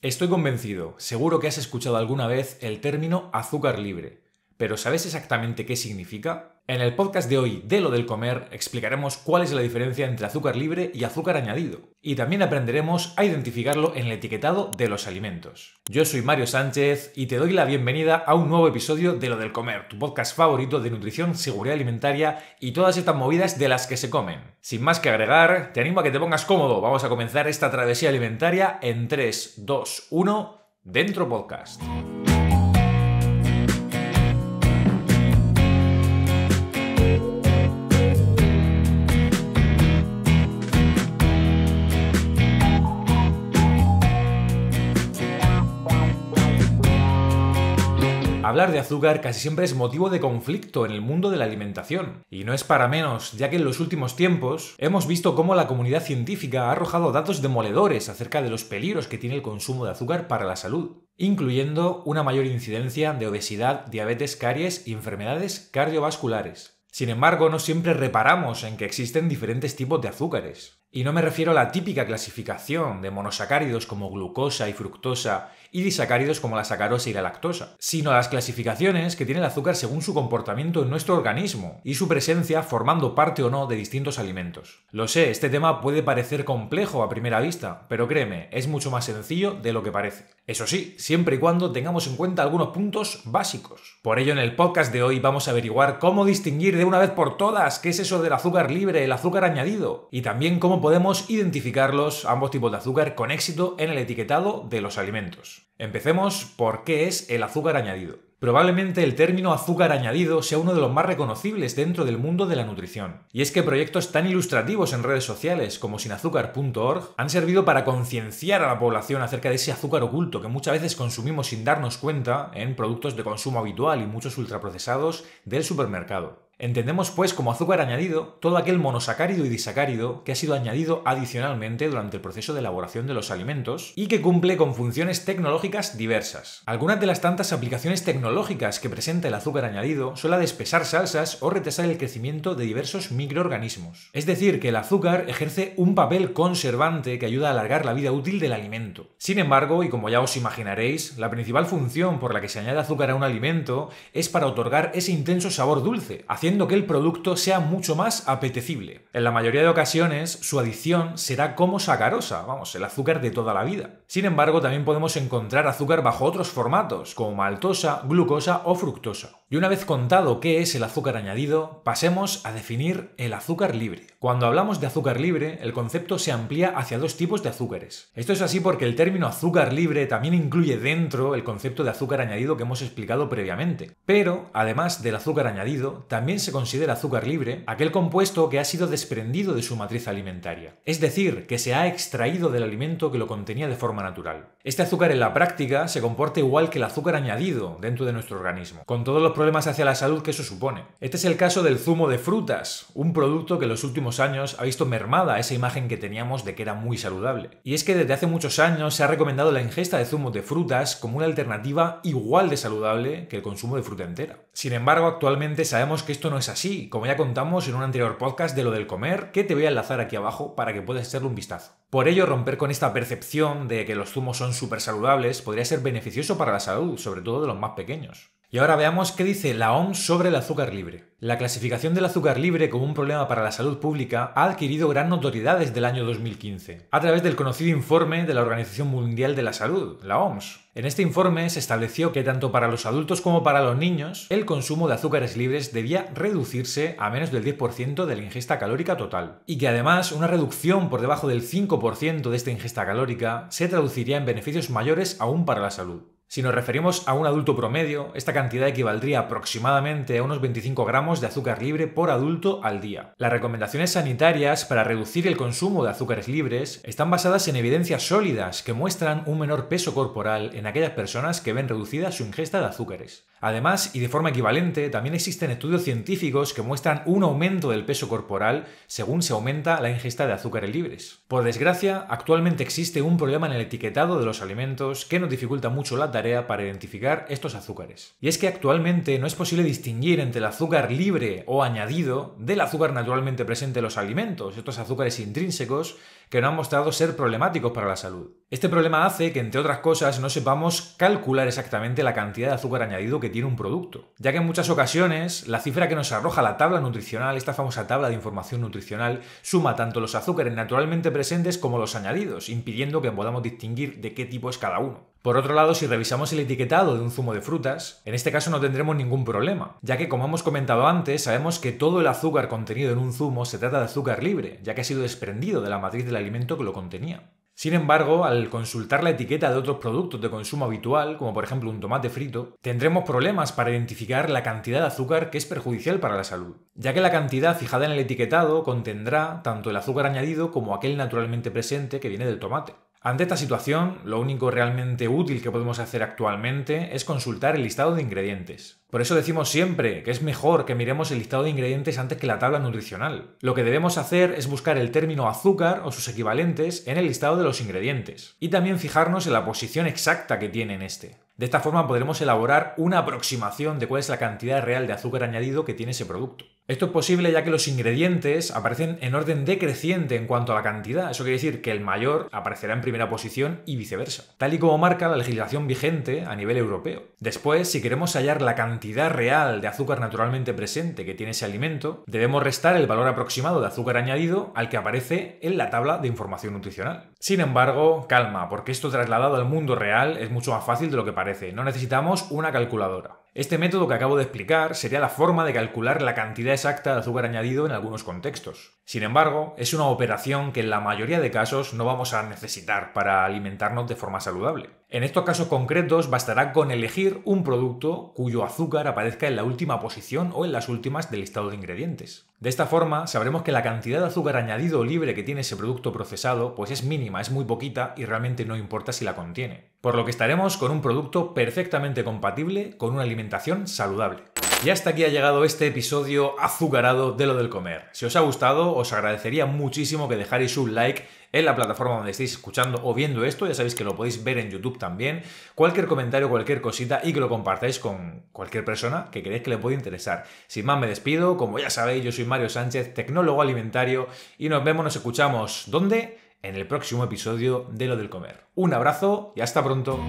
Estoy convencido, seguro que has escuchado alguna vez el término azúcar libre, pero ¿sabes exactamente qué significa? En el podcast de hoy de lo del comer explicaremos cuál es la diferencia entre azúcar libre y azúcar añadido y también aprenderemos a identificarlo en el etiquetado de los alimentos. Yo soy Mario Sánchez y te doy la bienvenida a un nuevo episodio de Lo del Comer, tu podcast favorito de nutrición, seguridad alimentaria y todas estas movidas de las que se comen. Sin más que agregar, te animo a que te pongas cómodo. Vamos a comenzar esta travesía alimentaria en 3, 2, 1, dentro podcast. Hablar de azúcar casi siempre es motivo de conflicto en el mundo de la alimentación. Y no es para menos, ya que en los últimos tiempos hemos visto cómo la comunidad científica ha arrojado datos demoledores acerca de los peligros que tiene el consumo de azúcar para la salud incluyendo una mayor incidencia de obesidad, diabetes, caries y enfermedades cardiovasculares. Sin embargo, no siempre reparamos en que existen diferentes tipos de azúcares. Y no me refiero a la típica clasificación de monosacáridos como glucosa y fructosa y disacáridos como la sacarosa y la lactosa, sino a las clasificaciones que tiene el azúcar según su comportamiento en nuestro organismo y su presencia formando parte o no de distintos alimentos. Lo sé, este tema puede parecer complejo a primera vista, pero créeme, es mucho más sencillo de lo que parece. Eso sí, siempre y cuando tengamos en cuenta algunos puntos básicos. Por ello, en el podcast de hoy vamos a averiguar cómo distinguir de una vez por todas qué es eso del azúcar libre, el azúcar añadido, y también cómo podemos identificarlos, ambos tipos de azúcar, con éxito en el etiquetado de los alimentos. Empecemos por qué es el azúcar añadido. Probablemente el término azúcar añadido sea uno de los más reconocibles dentro del mundo de la nutrición. Y es que proyectos tan ilustrativos en redes sociales como sinazúcar.org han servido para concienciar a la población acerca de ese azúcar oculto que muchas veces consumimos sin darnos cuenta en productos de consumo habitual y muchos ultraprocesados del supermercado. Entendemos pues como azúcar añadido todo aquel monosacárido y disacárido que ha sido añadido adicionalmente durante el proceso de elaboración de los alimentos y que cumple con funciones tecnológicas diversas. Algunas de las tantas aplicaciones tecnológicas que presenta el azúcar añadido son la espesar salsas o retrasar el crecimiento de diversos microorganismos. Es decir, que el azúcar ejerce un papel conservante que ayuda a alargar la vida útil del alimento. Sin embargo, y como ya os imaginaréis, la principal función por la que se añade azúcar a un alimento es para otorgar ese intenso sabor dulce, haciendo que el producto sea mucho más apetecible. En la mayoría de ocasiones, su adición será como sacarosa, vamos, el azúcar de toda la vida. Sin embargo, también podemos encontrar azúcar bajo otros formatos, como maltosa, glucosa o fructosa. Y una vez contado qué es el azúcar añadido, pasemos a definir el azúcar libre. Cuando hablamos de azúcar libre, el concepto se amplía hacia dos tipos de azúcares. Esto es así porque el término azúcar libre también incluye dentro el concepto de azúcar añadido que hemos explicado previamente. Pero, además del azúcar añadido, también se considera azúcar libre aquel compuesto que ha sido desprendido de su matriz alimentaria. Es decir, que se ha extraído del alimento que lo contenía de forma natural. Este azúcar en la práctica se comporta igual que el azúcar añadido dentro de nuestro organismo, con todos los problemas hacia la salud que eso supone. Este es el caso del zumo de frutas, un producto que en los últimos años ha visto mermada esa imagen que teníamos de que era muy saludable. Y es que desde hace muchos años se ha recomendado la ingesta de zumo de frutas como una alternativa igual de saludable que el consumo de fruta entera. Sin embargo, actualmente sabemos que esto no es así, como ya contamos en un anterior podcast de lo del comer, que te voy a enlazar aquí abajo para que puedas hacerle un vistazo. Por ello, romper con esta percepción de que los zumos son súper saludables podría ser beneficioso para la salud, sobre todo de los más pequeños. Y ahora veamos qué dice la OMS sobre el azúcar libre. La clasificación del azúcar libre como un problema para la salud pública ha adquirido gran notoriedad desde el año 2015, a través del conocido informe de la Organización Mundial de la Salud, la OMS. En este informe se estableció que tanto para los adultos como para los niños, el consumo de azúcares libres debía reducirse a menos del 10% de la ingesta calórica total, y que además una reducción por debajo del 5% de esta ingesta calórica se traduciría en beneficios mayores aún para la salud. Si nos referimos a un adulto promedio, esta cantidad equivaldría aproximadamente a unos 25 gramos de azúcar libre por adulto al día. Las recomendaciones sanitarias para reducir el consumo de azúcares libres están basadas en evidencias sólidas que muestran un menor peso corporal en aquellas personas que ven reducida su ingesta de azúcares. Además, y de forma equivalente, también existen estudios científicos que muestran un aumento del peso corporal según se aumenta la ingesta de azúcares libres. Por desgracia, actualmente existe un problema en el etiquetado de los alimentos que nos dificulta mucho la tarea para identificar estos azúcares. Y es que actualmente no es posible distinguir entre el azúcar libre o añadido del azúcar naturalmente presente en los alimentos, estos azúcares intrínsecos que no han mostrado ser problemáticos para la salud. Este problema hace que, entre otras cosas, no sepamos calcular exactamente la cantidad de azúcar añadido que tiene un producto, ya que en muchas ocasiones la cifra que nos arroja la tabla nutricional, esta famosa tabla de información nutricional, suma tanto los azúcares naturalmente presentes como los añadidos, impidiendo que podamos distinguir de qué tipo es cada uno. Por otro lado, si revisamos el etiquetado de un zumo de frutas, en este caso no tendremos ningún problema, ya que como hemos comentado antes, sabemos que todo el azúcar contenido en un zumo se trata de azúcar libre, ya que ha sido desprendido de la matriz del alimento que lo contenía. Sin embargo, al consultar la etiqueta de otros productos de consumo habitual, como por ejemplo un tomate frito, tendremos problemas para identificar la cantidad de azúcar que es perjudicial para la salud, ya que la cantidad fijada en el etiquetado contendrá tanto el azúcar añadido como aquel naturalmente presente que viene del tomate. Ante esta situación, lo único realmente útil que podemos hacer actualmente es consultar el listado de ingredientes. Por eso decimos siempre que es mejor que miremos el listado de ingredientes antes que la tabla nutricional. Lo que debemos hacer es buscar el término azúcar o sus equivalentes en el listado de los ingredientes y también fijarnos en la posición exacta que tiene en este. De esta forma podremos elaborar una aproximación de cuál es la cantidad real de azúcar añadido que tiene ese producto. Esto es posible ya que los ingredientes aparecen en orden decreciente en cuanto a la cantidad. Eso quiere decir que el mayor aparecerá en primera posición y viceversa, tal y como marca la legislación vigente a nivel europeo. Después, si queremos hallar la cantidad real de azúcar naturalmente presente que tiene ese alimento, debemos restar el valor aproximado de azúcar añadido al que aparece en la tabla de información nutricional. Sin embargo, calma, porque esto trasladado al mundo real es mucho más fácil de lo que parece. No necesitamos una calculadora. Este método que acabo de explicar sería la forma de calcular la cantidad exacta de azúcar añadido en algunos contextos. Sin embargo, es una operación que en la mayoría de casos no vamos a necesitar para alimentarnos de forma saludable. En estos casos concretos bastará con elegir un producto cuyo azúcar aparezca en la última posición o en las últimas del listado de ingredientes. De esta forma sabremos que la cantidad de azúcar añadido libre que tiene ese producto procesado pues es mínima, es muy poquita y realmente no importa si la contiene. Por lo que estaremos con un producto perfectamente compatible con una alimentación saludable. Y hasta aquí ha llegado este episodio azucarado de lo del comer. Si os ha gustado, os agradecería muchísimo que dejarais un like en la plataforma donde estéis escuchando o viendo esto, ya sabéis que lo podéis ver en YouTube también, cualquier comentario, cualquier cosita y que lo compartáis con cualquier persona que creáis que le puede interesar. Sin más me despido, como ya sabéis, yo soy Mario Sánchez, tecnólogo alimentario y nos vemos, nos escuchamos, ¿dónde? En el próximo episodio de Lo del Comer. Un abrazo y hasta pronto.